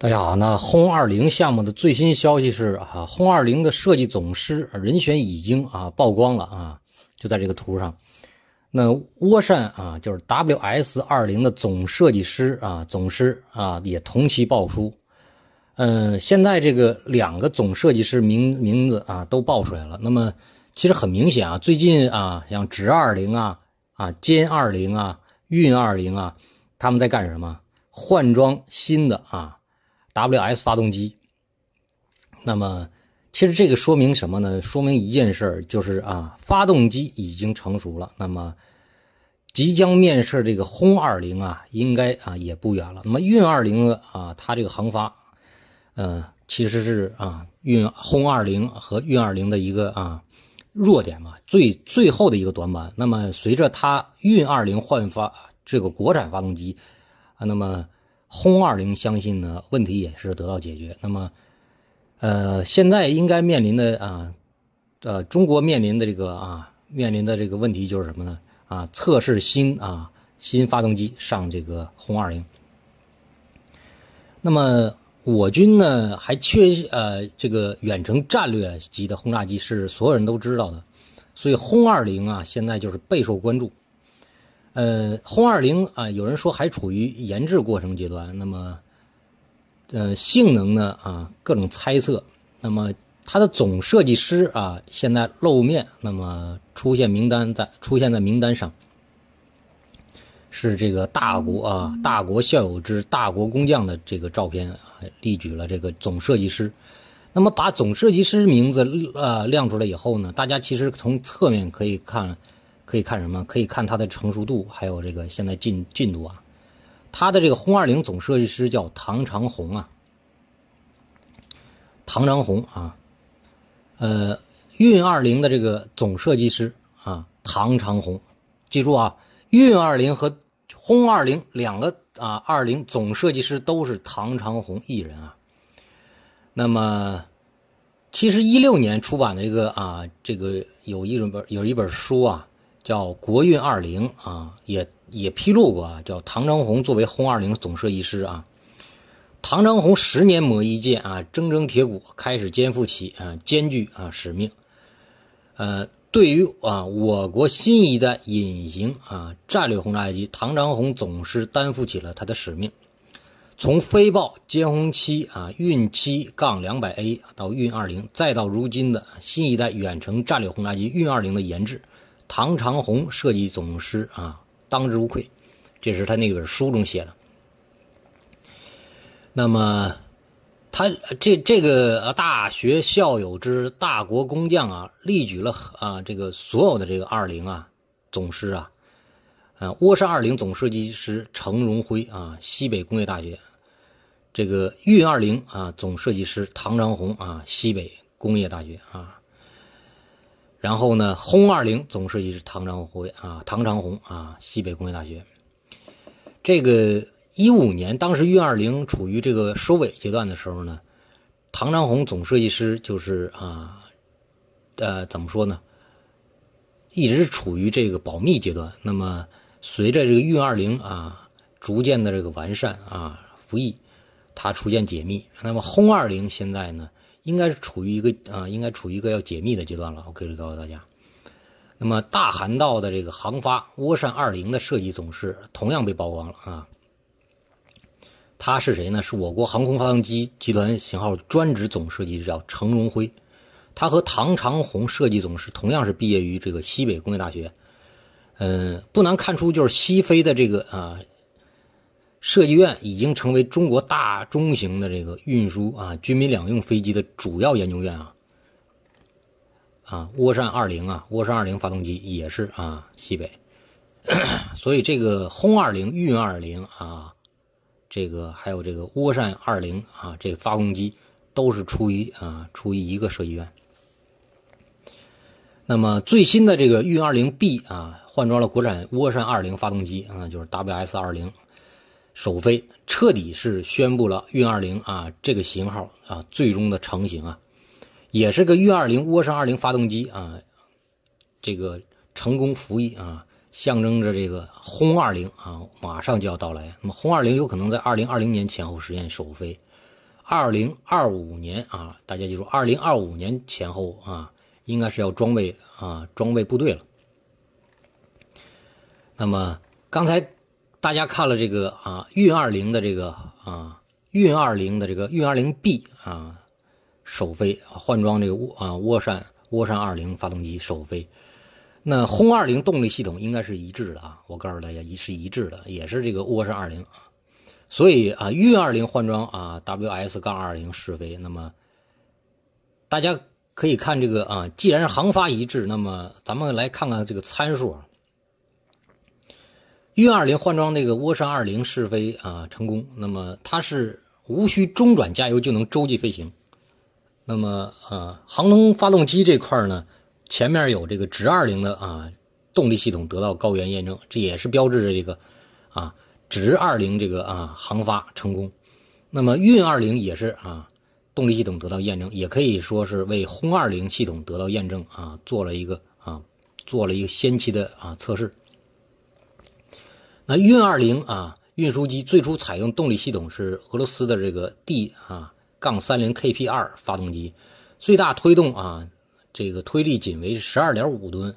大家好，那轰二零项目的最新消息是啊，轰二零的设计总师人选已经啊曝光了啊，就在这个图上。那涡扇啊，就是 WS 二零的总设计师啊，总师啊也同期曝出。嗯，现在这个两个总设计师名名字啊都爆出来了。那么其实很明显啊，最近啊像直二零啊啊歼二零啊运二零啊，他们在干什么？换装新的啊。WS 发动机，那么其实这个说明什么呢？说明一件事儿，就是啊，发动机已经成熟了。那么即将面世这个轰二零啊，应该啊也不远了。那么运二零啊，它这个航发，呃，其实是啊运轰二零和运二零的一个啊弱点嘛，最最后的一个短板。那么随着它运二零换发这个国产发动机，啊，那么。轰二零，相信呢问题也是得到解决。那么，呃，现在应该面临的啊，呃，中国面临的这个啊面临的这个问题就是什么呢？啊，测试新啊新发动机上这个轰二零。那么，我军呢还缺呃这个远程战略级的轰炸机是所有人都知道的，所以轰二零啊现在就是备受关注。呃，轰二零啊，有人说还处于研制过程阶段。那么，呃，性能呢啊，各种猜测。那么，它的总设计师啊，现在露面，那么出现名单在出现在名单上，是这个大国啊，大国校友之大国工匠的这个照片啊，例举了这个总设计师。那么，把总设计师名字呃亮出来以后呢，大家其实从侧面可以看。可以看什么？可以看它的成熟度，还有这个现在进进度啊。它的这个轰二零总设计师叫唐长红啊，唐长红啊，呃，运二零的这个总设计师啊，唐长红，记住啊，运二零和轰二零两个啊二零总设计师都是唐长红一人啊。那么，其实一六年出版的这个啊，这个有一本有一本书啊。叫国运二零啊，也也披露过啊，叫唐章红作为轰二零总设计师啊，唐章红十年磨一剑啊，铮铮铁骨开始肩负起啊艰巨啊使命。呃，对于啊我国新一代隐形啊战略轰炸机，唐章红总是担负起了他的使命。从飞豹歼轰七啊运七杠两百 A 到运二零，再到如今的新一代远程战略轰炸机运二零的研制。唐长红设计总师啊，当之无愧。这是他那本书中写的。那么，他这这个大学校友之大国工匠啊，列举了啊这个所有的这个二零啊总师啊，啊涡山二零总设计师程荣辉啊，西北工业大学；这个运二零啊总设计师唐长红啊，西北工业大学啊。然后呢，轰二零总设计师唐长辉啊，唐长红啊，西北工业大学。这个一五年，当时运二零处于这个收尾阶段的时候呢，唐长红总设计师就是啊，呃，怎么说呢？一直处于这个保密阶段。那么随着这个运二零啊逐渐的这个完善啊服役，它逐渐解密。那么轰二零现在呢？应该是处于一个啊，应该处于一个要解密的阶段了。我可以告诉大家，那么大涵道的这个航发涡扇二零的设计总师同样被曝光了啊。他是谁呢？是我国航空发动机集团型号专职总设计师，叫程荣辉。他和唐长红设计总师同样是毕业于这个西北工业大学。嗯，不难看出，就是西飞的这个啊。设计院已经成为中国大中型的这个运输啊军民两用飞机的主要研究院啊，啊涡扇二零啊涡扇二零发动机也是啊西北，所以这个轰二零运二零啊，这个还有这个涡扇二零啊这个发动机都是出于啊出于一个设计院。那么最新的这个运二零 B 啊换装了国产涡扇二零发动机啊就是 WS 二零。首飞彻底是宣布了运二零啊这个型号啊最终的成型啊，也是个运二零涡扇二零发动机啊，这个成功服役啊，象征着这个轰二零啊马上就要到来。那么轰二零有可能在二零二零年前后实现首飞，二零二五年啊，大家记住二零二五年前后啊，应该是要装备啊装备部队了。那么刚才。大家看了这个啊，运二零的这个啊，运二零的这个运二零 B 啊首飞，换装这个涡啊涡扇涡扇二零发动机首飞。那轰二零动力系统应该是一致的啊，我告诉大家一是一致的，也是这个涡扇二零啊。所以啊，运二零换装啊 WS 杠二零试飞，那么大家可以看这个啊，既然是航发一致，那么咱们来看看这个参数。啊。运二零换装那个涡扇二零试飞啊成功，那么它是无需中转加油就能洲际飞行。那么呃，航空发动机这块呢，前面有这个直二零的啊动力系统得到高原验证，这也是标志着这个啊直二零这个啊航发成功。那么运二零也是啊动力系统得到验证，也可以说是为轰二零系统得到验证啊做了一个啊做了一个先期的啊测试。那运二零啊，运输机最初采用动力系统是俄罗斯的这个 D 啊杠三零 KP 二发动机，最大推动啊，这个推力仅为十二点五吨，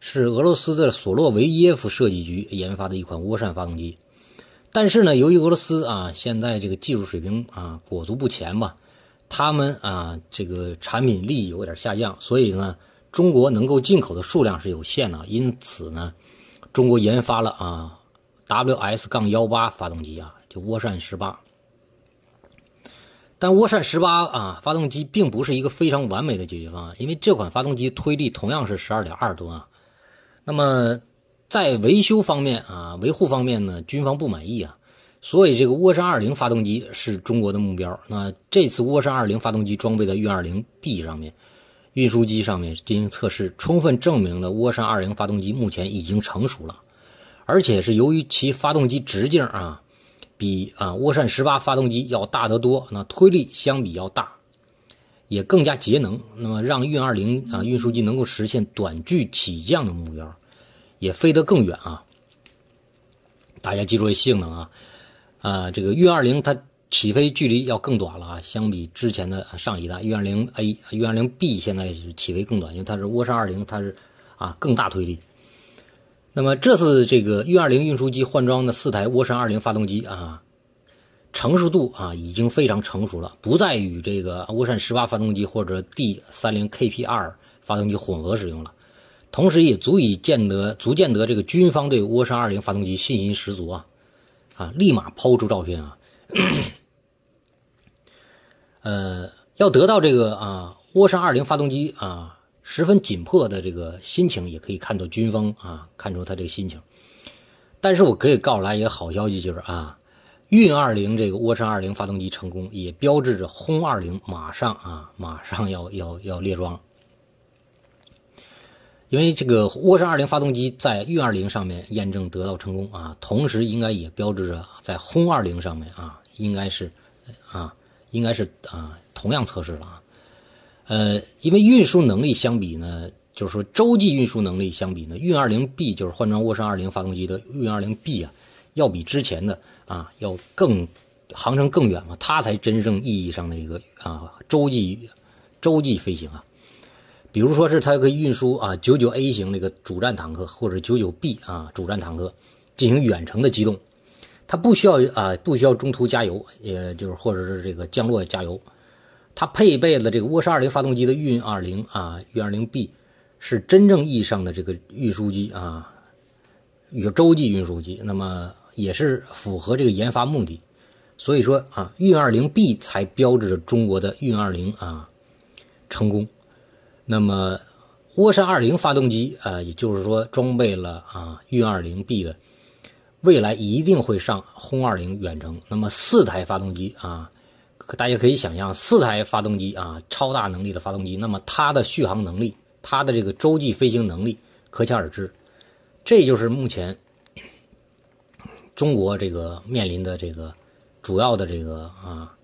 是俄罗斯的索洛维耶夫设计局研发的一款涡扇发动机。但是呢，由于俄罗斯啊现在这个技术水平啊裹足不前吧，他们啊这个产品力有点下降，所以呢，中国能够进口的数量是有限的，因此呢，中国研发了啊。WS 杠幺八发动机啊，就涡扇十八，但涡扇十八啊发动机并不是一个非常完美的解决方案，因为这款发动机推力同样是十二点二吨啊。那么在维修方面啊，维护方面呢，军方不满意啊，所以这个涡扇二零发动机是中国的目标。那这次涡扇二零发动机装备在运二零 B 上面，运输机上面进行测试，充分证明了涡扇二零发动机目前已经成熟了。而且是由于其发动机直径啊，比啊涡扇十八发动机要大得多，那推力相比要大，也更加节能。那么让运二零啊运输机能够实现短距起降的目标，也飞得更远啊。大家记住这性能啊，啊这个运二零它起飞距离要更短了啊，相比之前的上一代运二零 A、运二零 B，现在是起飞更短，因为它是涡扇二零，它是啊更大推力。那么这次这个运二零运输机换装的四台涡扇二零发动机啊，成熟度啊已经非常成熟了，不再与这个涡扇十八发动机或者 D 三零 KPR 发动机混合使用了，同时也足以见得，足见得这个军方对涡扇二零发动机信心十足啊！啊，立马抛出照片啊，呃，要得到这个啊涡扇二零发动机啊。十分紧迫的这个心情，也可以看到军方啊，看出他这个心情。但是我可以告诉大家一个好消息，就是啊，运二零这个涡扇二零发动机成功，也标志着轰二零马上啊马上要要要列装。因为这个涡扇二零发动机在运二零上面验证得到成功啊，同时应该也标志着在轰二零上面啊，应该是啊应该是啊同样测试了啊。呃，因为运输能力相比呢，就是说洲际运输能力相比呢，运二零 B 就是换装涡扇二零发动机的运二零 B 啊，要比之前的啊要更航程更远嘛，它才真正意义上的一个啊洲际洲际飞行啊。比如说是它可以运输啊九九 A 型那个主战坦克或者九九 B 啊主战坦克进行远程的机动，它不需要啊不需要中途加油，也就是或者是这个降落加油。它配备了这个涡扇二零发动机的运二零啊，运二零 B 是真正意义上的这个运输机啊，有洲际运输机，那么也是符合这个研发目的，所以说啊，运二零 B 才标志着中国的运二零啊成功。那么涡扇二零发动机啊，也就是说装备了啊运二零 B 的，未来一定会上轰二零远程，那么四台发动机啊。大家可以想象，四台发动机啊，超大能力的发动机，那么它的续航能力，它的这个洲际飞行能力，可想而知。这就是目前中国这个面临的这个主要的这个啊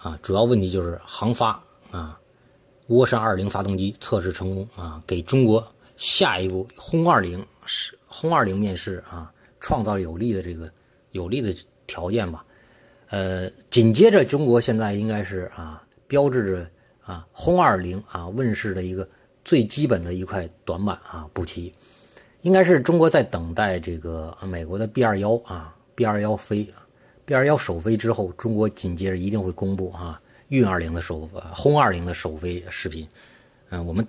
啊主要问题，就是航发啊，涡扇二零发动机测试成功啊，给中国下一步轰二零是轰二零面试啊，创造有利的这个有利的条件吧。呃，紧接着中国现在应该是啊，标志着啊轰二零啊问世的一个最基本的一块短板啊补齐，应该是中国在等待这个美国的 B 二幺啊 B 二幺飞 B 二幺首飞之后，中国紧接着一定会公布啊运二零的首轰二零的首飞视频，嗯，我们等。